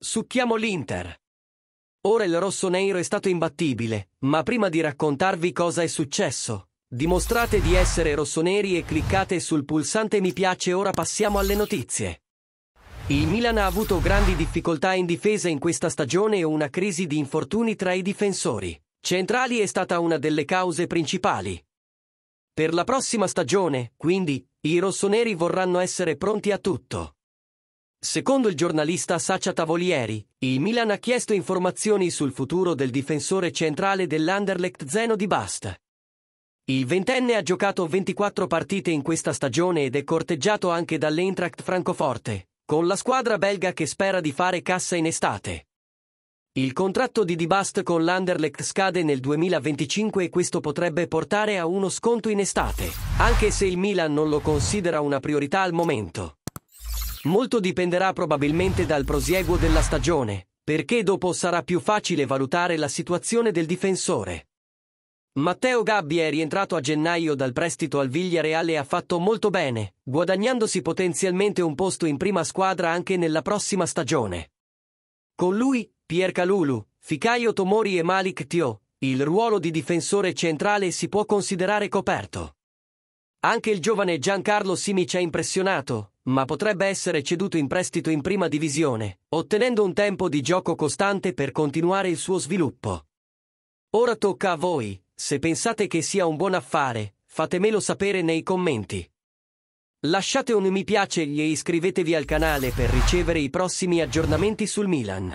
Succhiamo l'Inter. Ora il rosso nero è stato imbattibile, ma prima di raccontarvi cosa è successo, dimostrate di essere rossoneri e cliccate sul pulsante mi piace ora passiamo alle notizie. Il Milan ha avuto grandi difficoltà in difesa in questa stagione e una crisi di infortuni tra i difensori. Centrali è stata una delle cause principali. Per la prossima stagione, quindi, i rossoneri vorranno essere pronti a tutto. Secondo il giornalista Saccia Tavolieri, il Milan ha chiesto informazioni sul futuro del difensore centrale dell'Anderlecht Zeno di Bast. Il ventenne ha giocato 24 partite in questa stagione ed è corteggiato anche dall'Eintracht Francoforte, con la squadra belga che spera di fare cassa in estate. Il contratto di Di Bast con l'Anderlecht scade nel 2025 e questo potrebbe portare a uno sconto in estate, anche se il Milan non lo considera una priorità al momento. Molto dipenderà probabilmente dal prosieguo della stagione, perché dopo sarà più facile valutare la situazione del difensore. Matteo Gabbi è rientrato a gennaio dal prestito al Villareale e ha fatto molto bene, guadagnandosi potenzialmente un posto in prima squadra anche nella prossima stagione. Con lui, Pier Calulu, Ficaio Tomori e Malik Tio, il ruolo di difensore centrale si può considerare coperto. Anche il giovane Giancarlo Simic è impressionato, ma potrebbe essere ceduto in prestito in prima divisione, ottenendo un tempo di gioco costante per continuare il suo sviluppo. Ora tocca a voi, se pensate che sia un buon affare, fatemelo sapere nei commenti. Lasciate un mi piace e iscrivetevi al canale per ricevere i prossimi aggiornamenti sul Milan.